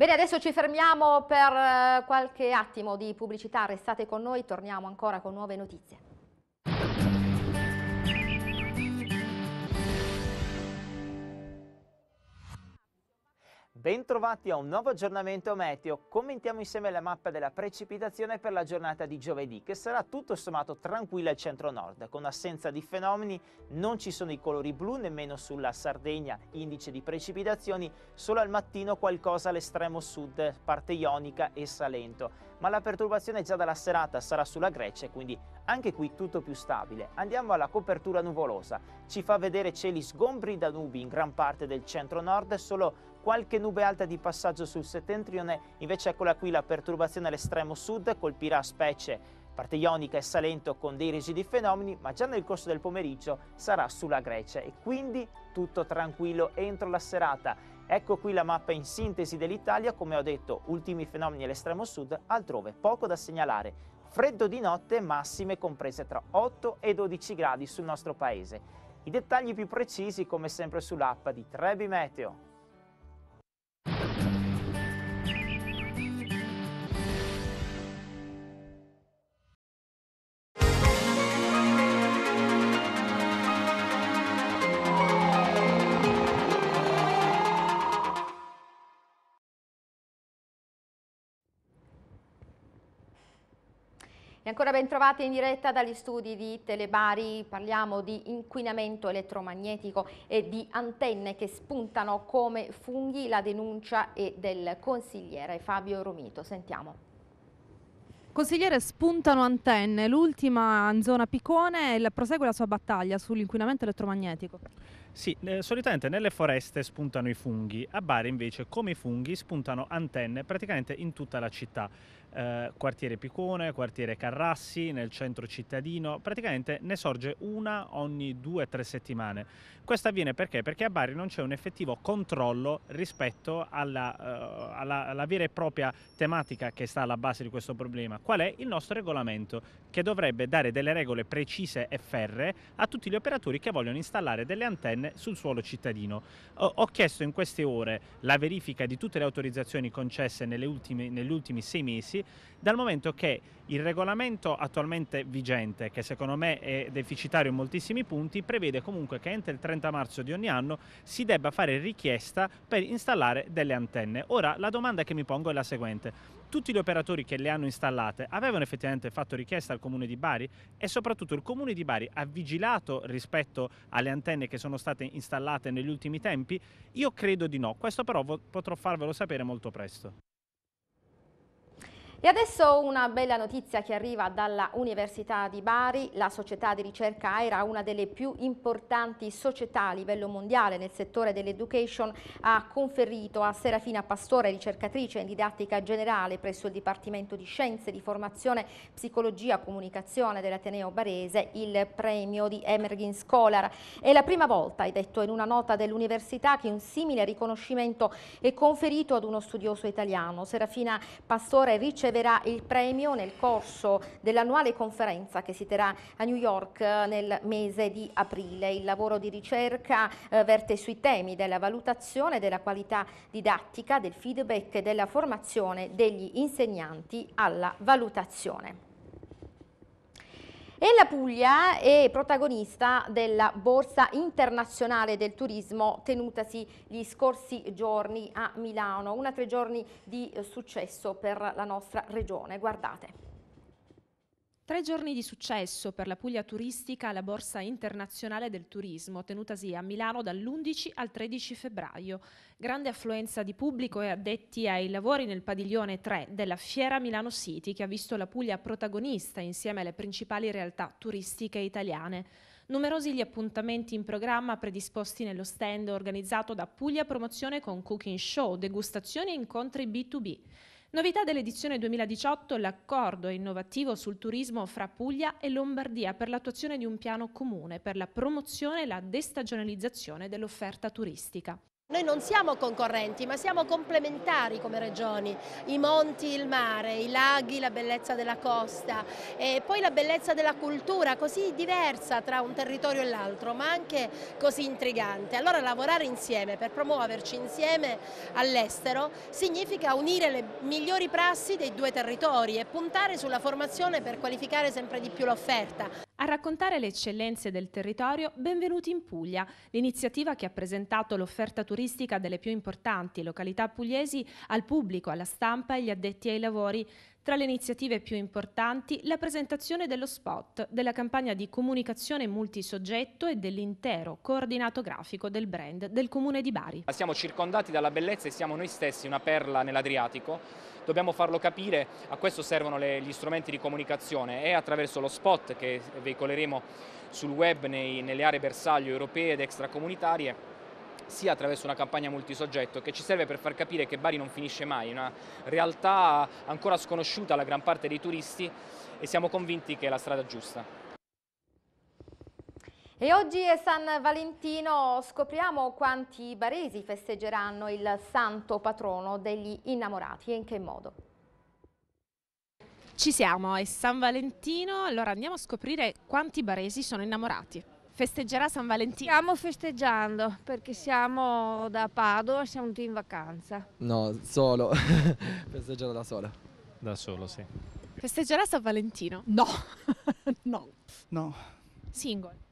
[SPEAKER 1] Bene, adesso ci fermiamo per eh, qualche attimo di pubblicità, restate con noi, torniamo ancora con nuove notizie.
[SPEAKER 10] Bentrovati a un nuovo aggiornamento meteo, commentiamo insieme la mappa della precipitazione per la giornata di giovedì che sarà tutto sommato tranquilla al centro-nord, con assenza di fenomeni, non ci sono i colori blu nemmeno sulla Sardegna, indice di precipitazioni, solo al mattino qualcosa all'estremo sud, parte ionica e Salento, ma la perturbazione già dalla serata sarà sulla Grecia quindi anche qui tutto più stabile. Andiamo alla copertura nuvolosa, ci fa vedere cieli sgombri da nubi in gran parte del centro-nord, solo qualche nube alta di passaggio sul settentrione, invece eccola qui la perturbazione all'estremo sud, colpirà specie parte ionica e Salento con dei rigidi fenomeni, ma già nel corso del pomeriggio sarà sulla Grecia e quindi tutto tranquillo entro la serata. Ecco qui la mappa in sintesi dell'Italia, come ho detto, ultimi fenomeni all'estremo sud, altrove poco da segnalare. Freddo di notte, massime comprese tra 8 e 12 gradi sul nostro paese. I dettagli più precisi come sempre sull'app di Trebi Meteo.
[SPEAKER 1] ancora ben trovati in diretta dagli studi di Telebari, parliamo di inquinamento elettromagnetico e di antenne che spuntano come funghi, la denuncia è del consigliere Fabio Romito, sentiamo.
[SPEAKER 6] Consigliere spuntano antenne, l'ultima in zona Picone prosegue la sua battaglia sull'inquinamento elettromagnetico.
[SPEAKER 11] Sì, eh, solitamente nelle foreste spuntano i funghi, a Bari invece come i funghi spuntano antenne praticamente in tutta la città eh, quartiere Picone, quartiere Carrassi, nel centro cittadino, praticamente ne sorge una ogni due o tre settimane. Questo avviene perché? Perché a Bari non c'è un effettivo controllo rispetto alla, eh, alla, alla vera e propria tematica che sta alla base di questo problema, qual è il nostro regolamento che dovrebbe dare delle regole precise e ferre a tutti gli operatori che vogliono installare delle antenne sul suolo cittadino. Ho, ho chiesto in queste ore la verifica di tutte le autorizzazioni concesse ultime, negli ultimi sei mesi Uniti, dal momento che il regolamento attualmente vigente, che secondo me è deficitario in moltissimi punti, prevede comunque che entro il 30 marzo di ogni anno si debba fare richiesta per installare delle antenne. Ora la domanda che mi pongo è la seguente. Tutti gli operatori che le hanno installate avevano effettivamente fatto richiesta al comune di Bari e soprattutto il comune di Bari ha vigilato rispetto alle antenne che sono state installate negli ultimi tempi? Io credo di no, questo però potrò farvelo sapere molto presto.
[SPEAKER 1] E adesso una bella notizia che arriva dalla Università di Bari, la società di ricerca AERA, una delle più importanti società a livello mondiale nel settore dell'education, ha conferito a Serafina Pastore, ricercatrice in didattica generale presso il Dipartimento di Scienze di Formazione, Psicologia e Comunicazione dell'Ateneo Barese, il premio di Emerging Scholar. È la prima volta, hai detto in una nota dell'università, che un simile riconoscimento è conferito ad uno studioso italiano. Serafina Pastore, ricercatrice riceverà il premio nel corso dell'annuale conferenza che si terrà a New York eh, nel mese di aprile. Il lavoro di ricerca eh, verte sui temi della valutazione della qualità didattica, del feedback e della formazione degli insegnanti alla valutazione. E la Puglia è protagonista della Borsa Internazionale del Turismo tenutasi gli scorsi giorni a Milano, una tre giorni di eh, successo per la nostra regione. Guardate.
[SPEAKER 9] Tre giorni di successo per la Puglia turistica alla Borsa internazionale del turismo, tenutasi a Milano dall'11 al 13 febbraio. Grande affluenza di pubblico e addetti ai lavori nel padiglione 3 della Fiera Milano City, che ha visto la Puglia protagonista insieme alle principali realtà turistiche italiane. Numerosi gli appuntamenti in programma predisposti nello stand organizzato da Puglia Promozione con cooking show, degustazioni e incontri B2B. Novità dell'edizione 2018 l'accordo innovativo sul turismo fra Puglia e Lombardia per l'attuazione di un piano comune per la promozione e la destagionalizzazione dell'offerta turistica. Noi non siamo concorrenti ma siamo complementari come regioni, i monti, il mare, i laghi, la bellezza della costa e poi la bellezza della cultura così diversa tra un territorio e l'altro ma anche così intrigante. Allora lavorare insieme per promuoverci insieme all'estero significa unire le migliori prassi dei due territori e puntare sulla formazione per qualificare sempre di più l'offerta. A raccontare le eccellenze del territorio, benvenuti in Puglia, l'iniziativa che ha presentato l'offerta turistica delle più importanti località pugliesi al pubblico, alla stampa e agli addetti ai lavori. Tra le iniziative più importanti, la presentazione dello spot, della campagna di comunicazione multisoggetto e dell'intero coordinato grafico del brand del comune di Bari.
[SPEAKER 11] Siamo circondati dalla bellezza e siamo noi stessi una perla nell'Adriatico dobbiamo farlo capire, a questo servono le, gli strumenti di comunicazione e attraverso lo spot che veicoleremo sul web nei, nelle aree bersaglio europee ed extracomunitarie sia attraverso una campagna multisoggetto che ci serve per far capire che Bari non finisce mai, una realtà ancora sconosciuta alla gran parte dei turisti e siamo convinti che è la strada giusta.
[SPEAKER 1] E oggi è San Valentino, scopriamo quanti baresi festeggeranno il santo patrono degli innamorati e in che modo.
[SPEAKER 9] Ci siamo, è San Valentino, allora andiamo a scoprire quanti baresi sono innamorati. Festeggerà San Valentino? Stiamo
[SPEAKER 6] festeggiando perché siamo da Padova, siamo tutti in vacanza.
[SPEAKER 8] No, solo, festeggiamo da sola. Da solo, sì.
[SPEAKER 6] Festeggerà San Valentino?
[SPEAKER 9] No, no. No. Single?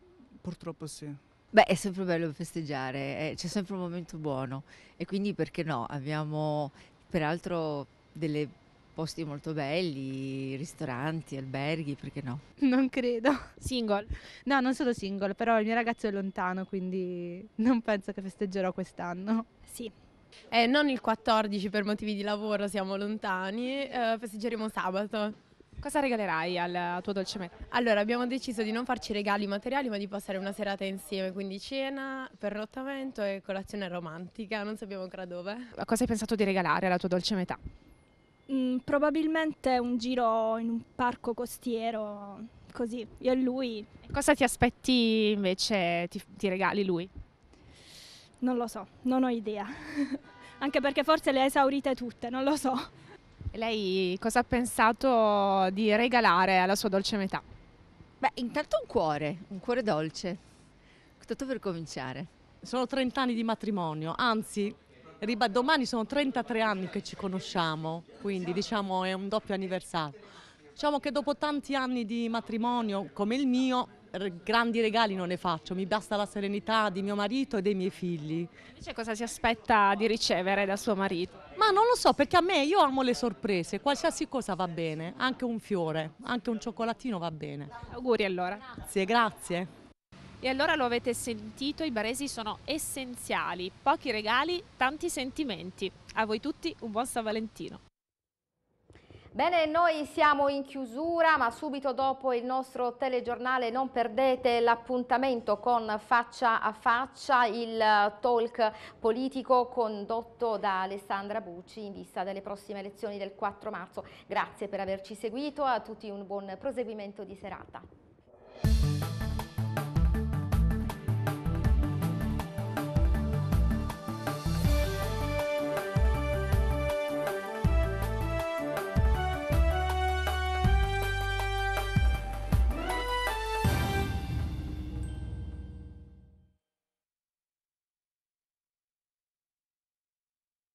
[SPEAKER 4] Purtroppo sì.
[SPEAKER 1] Beh, è sempre bello festeggiare, eh, c'è sempre un momento buono e quindi perché no? Abbiamo peraltro dei posti molto belli, ristoranti, alberghi,
[SPEAKER 7] perché no?
[SPEAKER 9] Non credo. Single? No, non sono single, però il mio ragazzo è lontano,
[SPEAKER 6] quindi non penso
[SPEAKER 9] che festeggerò quest'anno. Sì, eh, non il 14 per motivi di lavoro, siamo lontani, eh, festeggeremo sabato. Cosa regalerai al tuo dolce metà? Allora, abbiamo deciso di non farci regali materiali, ma di passare una serata insieme, quindi cena, perrottamento e colazione romantica, non sappiamo ancora dove. Ma cosa hai pensato di regalare alla tua dolce metà? Mm, probabilmente un giro in un parco costiero, così, io e lui. cosa ti aspetti invece ti, ti regali lui? Non lo so, non ho idea. Anche perché forse le ha esaurite tutte, non lo so. Lei cosa ha pensato di regalare alla sua
[SPEAKER 2] dolce metà? Beh, intanto un cuore, un cuore dolce, tutto per cominciare. Sono 30 anni di matrimonio, anzi, riba, domani sono 33 anni che ci conosciamo, quindi diciamo è un doppio anniversario. Diciamo che dopo tanti anni di matrimonio come il mio, grandi regali non ne faccio, mi basta la serenità di mio marito e dei miei figli. Invece cosa si aspetta di ricevere da suo marito? Ma non lo so, perché a me io amo le sorprese, qualsiasi cosa va bene, anche un fiore, anche un cioccolatino va bene. Auguri allora. Grazie, grazie.
[SPEAKER 9] E allora lo avete sentito, i baresi sono essenziali, pochi regali, tanti sentimenti. A voi tutti un buon San Valentino.
[SPEAKER 1] Bene, noi siamo in chiusura, ma subito dopo il nostro telegiornale non perdete l'appuntamento con Faccia a Faccia, il talk politico condotto da Alessandra Bucci in vista delle prossime elezioni del 4 marzo. Grazie per averci seguito, a tutti un buon proseguimento di serata.